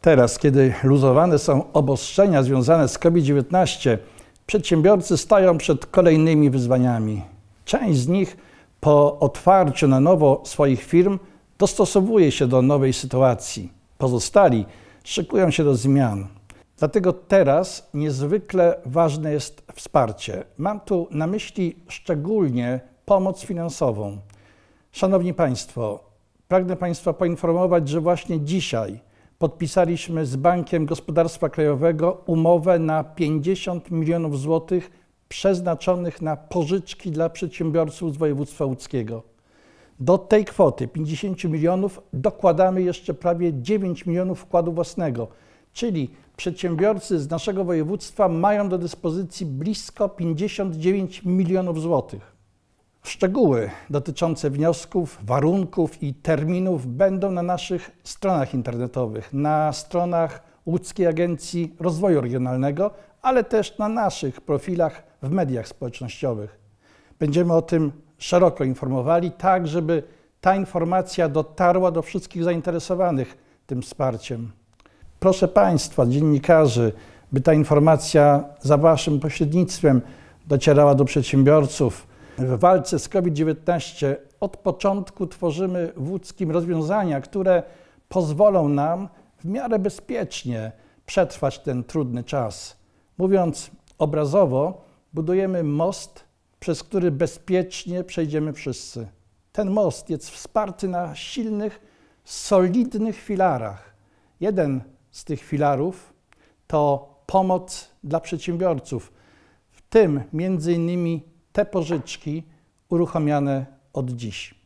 Teraz, kiedy luzowane są obostrzenia związane z COVID-19, przedsiębiorcy stają przed kolejnymi wyzwaniami. Część z nich po otwarciu na nowo swoich firm dostosowuje się do nowej sytuacji. Pozostali szykują się do zmian. Dlatego teraz niezwykle ważne jest wsparcie. Mam tu na myśli szczególnie pomoc finansową. Szanowni Państwo, pragnę Państwa poinformować, że właśnie dzisiaj podpisaliśmy z Bankiem Gospodarstwa Krajowego umowę na 50 milionów złotych przeznaczonych na pożyczki dla przedsiębiorców z województwa łódzkiego. Do tej kwoty 50 milionów dokładamy jeszcze prawie 9 milionów wkładu własnego, czyli przedsiębiorcy z naszego województwa mają do dyspozycji blisko 59 milionów złotych. Szczegóły dotyczące wniosków, warunków i terminów będą na naszych stronach internetowych, na stronach Łódzkiej Agencji Rozwoju Regionalnego, ale też na naszych profilach w mediach społecznościowych. Będziemy o tym szeroko informowali, tak żeby ta informacja dotarła do wszystkich zainteresowanych tym wsparciem. Proszę Państwa, dziennikarzy, by ta informacja za Waszym pośrednictwem docierała do przedsiębiorców, w walce z COVID-19 od początku tworzymy w Łódzkim rozwiązania, które pozwolą nam w miarę bezpiecznie przetrwać ten trudny czas. Mówiąc obrazowo, budujemy most, przez który bezpiecznie przejdziemy wszyscy. Ten most jest wsparty na silnych, solidnych filarach. Jeden z tych filarów to pomoc dla przedsiębiorców, w tym między innymi te pożyczki uruchamiane od dziś.